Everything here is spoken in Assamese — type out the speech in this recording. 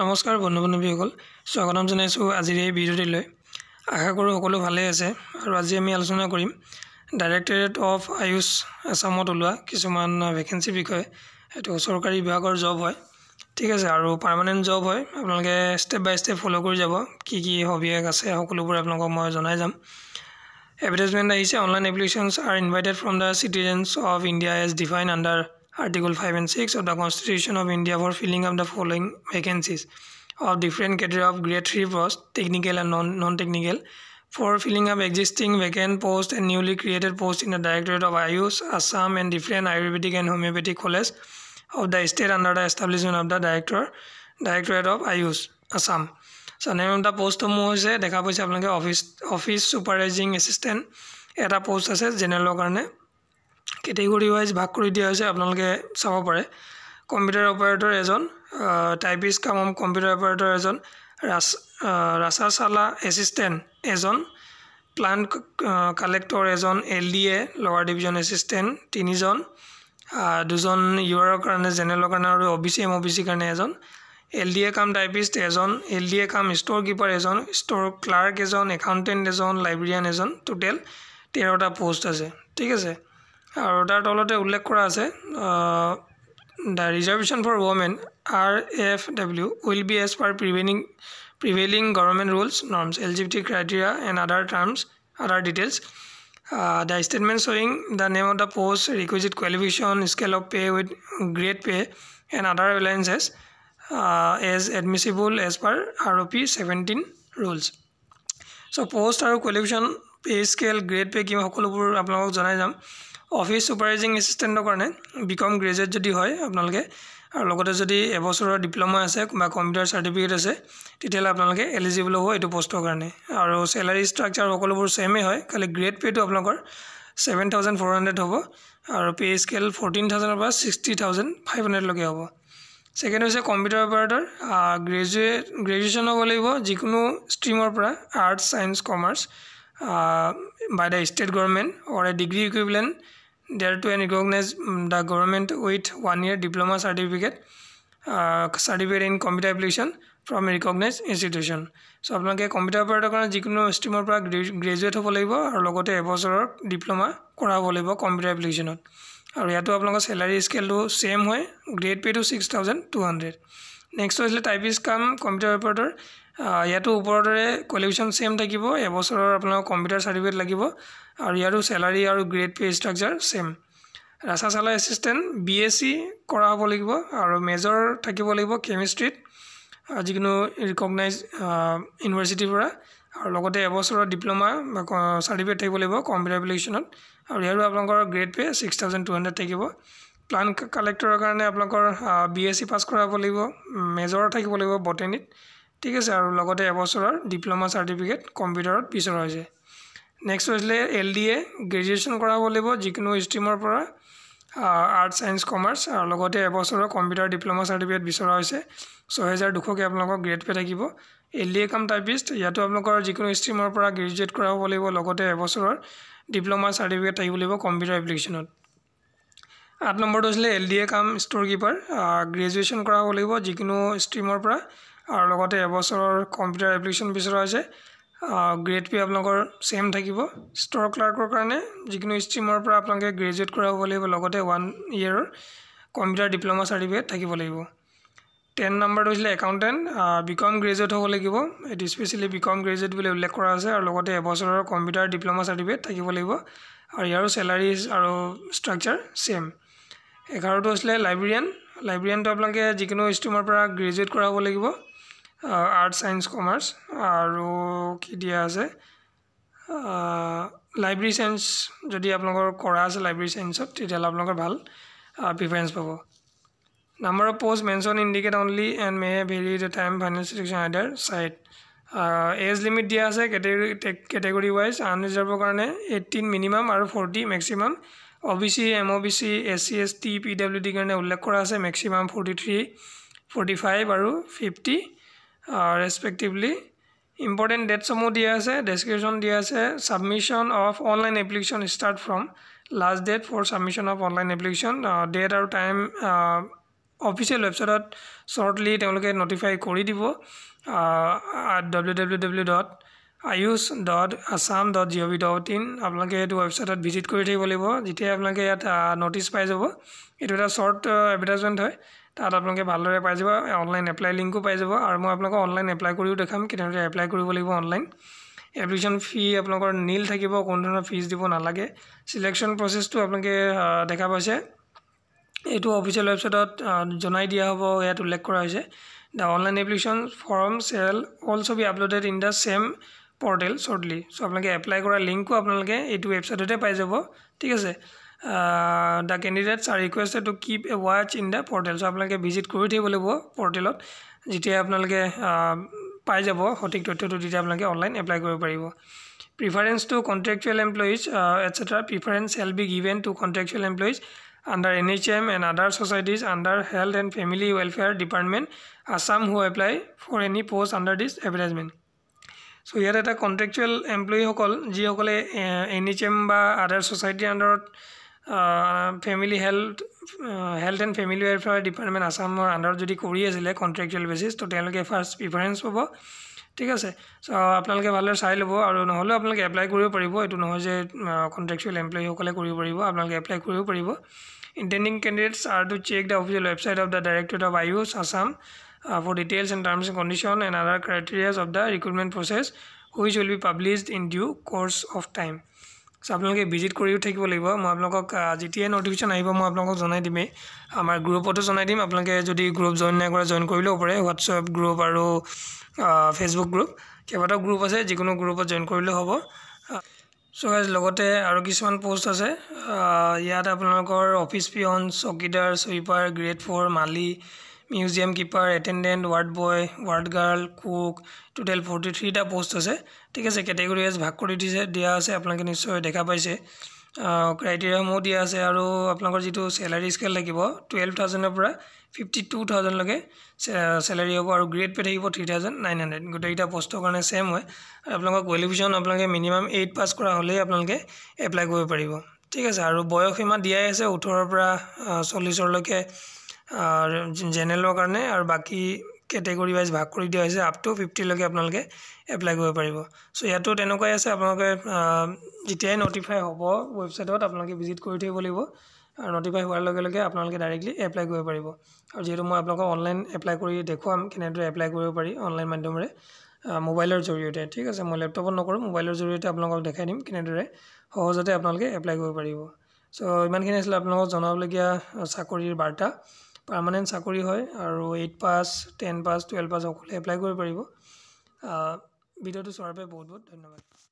নমস্কাৰ বন্ধু বান্ধৱীসকল স্বাগতম জনাইছোঁ আজিৰ এই ভিডিঅ'টিলৈ আশা কৰোঁ সকলো ভালেই আছে আৰু আজি আমি আলোচনা কৰিম ডাইৰেক্টৰেট অফ আয়ুষ আছামত ওলোৱা কিছুমান ভেকেঞ্চিৰ বিষয়ে সেইটো চৰকাৰী বিভাগৰ জব হয় ঠিক আছে আৰু পাৰ্মানেণ্ট জব হয় আপোনালোকে ষ্টেপ বাই ষ্টেপ ফ'ল' কৰি যাব কি কি হবিয়েক আছে সকলোবোৰ আপোনালোকক মই জনাই যাম এডভাৰটাইজমেণ্ট আহিছে online applications are invited from the citizens of India as define under Article 5 and 6 of the Constitution of India for filling up the following vacancies of different category of grade 3 post, technical and non-technical, for filling up existing vacant post and newly created post in the Directorate of Ayush, Assam and different Ayurvedic and Homeopathic College of the state under the establishment of the director, Directorate of Ayush, Assam. So, name of the post is office, office Supervising Assistant, at a post as General Logarne, category wise ভাগ কৰি দিয়া হৈছে আপোনালোকে চাব পাৰে কম্পিউটাৰ অপাৰেটৰ এজন টাইপিষ্ট কাম কম্পিউটাৰ অপাৰেটৰ এজন ৰাসা সালা এসিস্টেন্ট এজন প্লান্ট কালেক্টৰ এজন L D A lower division assistant তিনিজন দুজন ইউ আৰৰ কাৰণে জেনেৰেলৰ কাৰণে আৰু O B C M O' B চিৰ কাৰণে এজন এল ডি এ কাম টাইপিষ্ট এজন এল ডি এ কাম ষ্ট'ৰ কিপাৰ এজন ষ্ট'ৰ ক্লাৰ্ক এজন একাউণ্টেণ্ট এজন লাইব্ৰেৰিয়ান এজন টোটেল তেৰটা পষ্ট আছে ঠিক আছে আৰু তাৰ তলতে উল্লেখ কৰা আছে the reservation for women are F W will be as per preventing prevailing government rules norms L G P T criteria and other terms other details the statement শ্বয়িং the name of the post requisite qualification scale of pay with grade pay and আদাৰ এলায়েঞ্চেছ as admissible as per R O' P seventeen rules so' post আৰু qualification pay scale grade pay কি সকলোবোৰ আপোনালোকক জনাই যাম অফিচ চুপাৰভাইজিং এছিষ্টেণ্টৰ কাৰণে বি কম গ্ৰেজুৱেট যদি হয় আপোনালোকে আৰু লগতে যদি এবছৰৰ ডিপ্ল'মা আছে বা কম্পিউটাৰ চাৰ্টিফিকেট আছে তেতিয়াহ'লে আপোনালোকে এলিজিবল হ'ব এইটো পষ্টৰ কাৰণে আৰু চেলাৰী ষ্ট্ৰাকচাৰ সকলোবোৰ ছেমেই হয় খালি গ্ৰেড পে'টো আপোনালোকৰ ছেভেন থাউজেণ্ড ফ'ৰ হাণ্ড্ৰেড হ'ব আৰু পে' স্কেল ফৰ্টিন থাউজেণ্ডৰ পৰা ছিক্সটি থাউজেণ্ড ফাইভ হাণ্ড্ৰেডলৈকে হ'ব ছেকেণ্ড হৈছে কম্পিউটাৰ অপাৰেটৰ গ্ৰেজুৱেট গ্ৰেজুৱেশ্যন হ'ব লাগিব যিকোনো ষ্ট্ৰীমৰ পৰা arts science commerce by the state government or a degree equivalent thereto an recognize the government with one year diploma certificate certificate in computer application from recognize institution so আপনাকে কম্পিউটার অপারেটর কারণে যিকোনো স্ট্রিমের পর গ্রেজুয়েট হব লাগবে আর এবছর ডিপ্লোমা করাব লাগবে কম্পিউটার এপ্লিকেশনত আর ইয়াতো আপনার স্যালারি স্কেলটা সেম হয় grade pay two six thousand two hundred next হৈছিলে টাইপিজ কাম কম্পিউটাৰ ৰিপৰ্টৰ ইয়াতো ওপৰতে কোৱালিফিকেশ্যন চেম থাকিব এবছৰৰ আপোনাৰ কম্পিউটাৰ চাৰ্টিফিকেট লাগিব আৰু ইয়াৰো চেলাৰী আৰু গ্ৰেড পে' ষ্ট্ৰাকচাৰ ছেম ৰাস্তা চালা এচিষ্টেণ্ট বি এছ চি কৰা হ'ব লাগিব আৰু মেজৰ থাকিব লাগিব কেমিষ্ট্ৰিত যিকোনো ৰিকগনাইজ ইউনিভাৰ্চিটিৰ পৰা আৰু লগতে এবছৰৰ ডিপ্ল'মা বা চাৰ্টিফিকেট থাকিব লাগিব কম্পিউটাৰ এপ্লিকেশ্যনত আৰু ইয়াৰো আপোনালোকৰ grade pay' six thousand two hundred থাকিব প্লান কালেক্টৰৰ কাৰণে আপোনালোকৰ বি এছ চি পাছ কৰাব লাগিব মেজৰ থাকিব লাগিব বটেনীত ঠিক আছে আৰু লগতে এবছৰৰ ডিপ্ল'মা চাৰ্টিফিকেট কম্পিউটাৰত বিচৰা হৈছে নেক্সট হৈছিলে এল ডি এ গ্ৰেজুৱেশ্যন কৰাব লাগিব যিকোনো ষ্ট্ৰীমৰ পৰা আৰ্টছ ছায়েঞ্চ কমাৰ্চ আৰু লগতে এবছৰৰ কম্পিউটাৰ ডিপ্ল'মা চাৰ্টিফিকেট বিচৰা হৈছে ছহেজাৰ দুশকৈ আপোনালোকৰ গ্ৰেড পে থাকিব এল ডি এ কাম টাইপিষ্ট ইয়াতো আপোনালোকৰ যিকোনো ষ্ট্ৰীমৰ পৰা গ্ৰেজুৱেট কৰাব লাগিব লগতে এবছৰৰ ডিপ্ল'মা চাৰ্টিফিকেট থাকিব লাগিব কম্পিউটাৰ এপ্লিকেশ্যনত আঠ নম্বৰটো হৈছিলে এল ডি এ কাম ষ্টৰ কিপাৰ গ্ৰেজুৱেশ্যন কৰা হ'ব লাগিব যিকোনো ষ্ট্ৰীমৰ পৰা আৰু লগতে এবছৰৰ কম্পিউটাৰ এপ্লিকেশ্যন বিচৰা হৈছে গ্ৰেড পি আপোনালোকৰ ছেম থাকিব ষ্ট'ৰ ক্লাৰ্কৰ কাৰণে যিকোনো ষ্ট্ৰীমৰ পৰা আপোনালোকে গ্ৰেজুৱেট কৰা হ'ব লাগিব লগতে ওৱান ইয়েৰৰ কম্পিউটাৰ ডিপ্ল'মা চাৰ্টিফিকেট থাকিব লাগিব টেন নম্বৰটো হৈছিলে একাউণ্টেণ্ট বিকম গ্ৰেজুৱেট হ'ব লাগিব এইটো স্পেচিয়েলি বিকম গ্ৰেজুৱেট বুলি উল্লেখ কৰা আছে আৰু লগতে এবছৰৰ কম্পিউটাৰ ডিপ্ল'মা চাৰ্টিফিকেট থাকিব লাগিব আৰু ইয়াৰো চেলাৰিজ আৰু ষ্ট্ৰাকচাৰ ছেম এঘাৰটো আছিলে লাইব্ৰেৰিয়ান লাইব্ৰেৰীয়ানটো আপোনালোকে যিকোনো ষ্ট্ৰীমৰ পৰা গ্ৰেজুৱেট কৰাব লাগিব আৰ্ট ছায়েন্স কমাৰ্চ আৰু কি দিয়া আছে লাইব্ৰেৰী ছায়েন্স যদি আপোনালোকৰ কৰা আছে লাইব্ৰেৰী ছায়েন্সত তেতিয়াহ'লে আপোনালোকৰ ভাল প্ৰিফাৰেঞ্চ পাব number of post mention indicate only and may vary the time final selection either side age limit দিয়া আছে কেটেগৰী কেটেগৰী ৱাইজ আনৰিজাৰ্ভৰ কাৰণে এইটিন মিনিমাম আৰু forty maximum O B C M O' B C S C S T P W ডিৰ কাৰণে উল্লেখ কৰা আছে maximum forty three forty five আৰু ফিফটি ৰেচপেক্টিভলি ইম্পৰ্টেণ্ট ডেটসমূহ দিয়া আছে ডেছক্ৰিপশ্যন দিয়া আছে submission of online application start from last date for submission of online application date আৰু টাইম অফিচিয়েল ৱেবছাইটত শ্বৰ্টলি তেওঁলোকে ন'টিফাই কৰি দিব W W W dot Ayush dot Assam dot G O' V dot in আপোনালোকে এইটো ৱেবছাইটত ভিজিট কৰি থাকিব লাগিব যেতিয়াই আপোনালোকে ইয়াত নটিচ পাই যাব এইটো এটা শ্বৰ্ট এডভাৰ্টাইজমেণ্ট হয় তাত আপোনালোকে ভালদৰে পাই যাব অনলাইন এপ্লাই লিংকো পাই যাব আৰু মই আপোনালোকক অনলাইন এপ্লাই কৰিও দেখাম কেনেদৰে এপ্লাই কৰিব লাগিব অনলাইন এপ্লিকেশ্যন ফি আপোনালোকৰ নীল থাকিব কোনো ধৰণৰ ফিজ দিব নালাগে ছিলেকশ্যন প্ৰচেছটো আপোনালোকে দেখা পাইছে এইটো অফিচিয়েল ৱেবছাইটত জনাই দিয়া হ'ব ইয়াত উল্লেখ কৰা হৈছে the online application form shall also be uploaded in the same portal shortly so' আপোনালোকে এপ্লাই কৰা লিংকো আপোনালোকে এইটো ৱেবছাইটতে পাই যাব ঠিক আছে the candidates are requested to keep a watch in the portal so' আপোনালোকে ভিজিট কৰি থাকিব লাগিব পৰ্টেলত যেতিয়া আপোনালোকে পাই যাব সঠিক তথ্যটো তেতিয়া আপোনালোকে অনলাইন এপ্লাই কৰিব পাৰিব preference to contractual employees etcetera preference shall be given to contractual employees under N H M and other societies under health and family welfare department Assam who apply for any post under this advertisement so ইয়াত এটা কন্ট্রেকচুয়াল এমপ্লয়ী সকল যিসকলে এন এইচ এম বা আদার সোসাইটির আন্ডারত family health health and family welfare department আসামর আন্ডারত যদি করে আছে কন্ট্রেকচুয়াল বেসিস তো ফার্স্ট প্রিফারেন্স পাব ঠিক আছে সো আপনাদের ভালদরে চাই লোব আর নহলেও আপনাদের এপ্লাই করব এই নয় যে কন্ট্রেকচুয়াল এমপ্লয়ী সকলে করব আপনাদের এপ্লাই করব intending candidates are to check the official website of the directorate of Ayush Assam uh, for details and terms and condition and other criteria of the recruitment process which will be published in due course of time so apnaloke visit koriu thakibo laibo mo apnalok jti notification aibo mo apnalok janai dime amar group oto janai dim apnalok jodi group join na kora join korilo pore whatsapp group aro uh, facebook group kebata group ase jikono group join korilo hobo so guys logote aro kisman post ase uh, yat apnalokor office pion chokidar sweeper grade 4 mali museum keeper attendant ward boy ward girl cook total forty থ্ৰীটা পষ্ট আছে ঠিক আছে কেটেগৰি ৱাইজ ভাগ কৰি দিছে দিয়া আছে আপোনালোকে নিশ্চয় দেখা পাইছে ক্ৰাইটেৰিয়াসমূহ দিয়া আছে আৰু আপোনালোকৰ যিটো চেলাৰী স্কেল লাগিব টুৱেলভ থাউজেণ্ডৰ পৰা ফিফটি টু থাউজেণ্ডলৈকে চেলাৰী হ'ব আৰু গ্ৰেড পে থাকিব থ্ৰী থাউজেণ্ড নাইন হাণ্ড্ৰেড গোটেইকেইটা পষ্টৰ কাৰণে ছেম হয় আৰু আপোনালোকৰ কোৱালিফিকেশ্যন আপোনালোকে মিনিমাম এইট পাছ কৰা হ'লেই আপোনালোকে এপ্লাই কৰিব পাৰিব ঠিক আছে আৰু বয়সীমা দিয়াই আছে ওঠৰৰ পৰা চল্লিছৰলৈকে জেনেৰেলৰ কাৰণে আৰু বাকী কেটেগৰি ৱাইজ ভাগ কৰি দিয়া হৈছে আপ টু ফিফটিলৈকে আপোনালোকে এপ্লাই কৰিব পাৰিব চ' ইয়াতো তেনেকুৱাই আছে আপোনালোকে যেতিয়াই ন'টিফাই হ'ব ৱেবছাইটত আপোনালোকে ভিজিট কৰি থাকিব লাগিব আৰু ন'টিফাই হোৱাৰ লগে লগে আপোনালোকে ডাইৰেক্টলি এপ্লাই কৰিব পাৰিব আৰু যিহেতু মই আপোনালোকক অনলাইন এপ্লাই কৰি দেখুৱাম কেনেদৰে এপ্লাই কৰিব পাৰি অনলাইন মাধ্যমেৰে মোবাইলৰ জৰিয়তে ঠিক আছে মই লেপটপত নকৰোঁ মোবাইলৰ জৰিয়তে আপোনালোকক দেখাই দিম কেনেদৰে সহজতে আপোনালোকে এপ্লাই কৰিব পাৰিব চ' ইমানখিনি আছিলে আপোনালোকক জনাবলগীয়া চাকৰিৰ বাৰ্তা পাৰ্মানেণ্ট চাকৰি হয় আৰু eight pass ten pass twelve pass সকলোৱে এপ্লাই কৰিব পাৰিব ভিডিঅ'টো চোৱাৰ বাবে বহুত বহুত ধন্যবাদ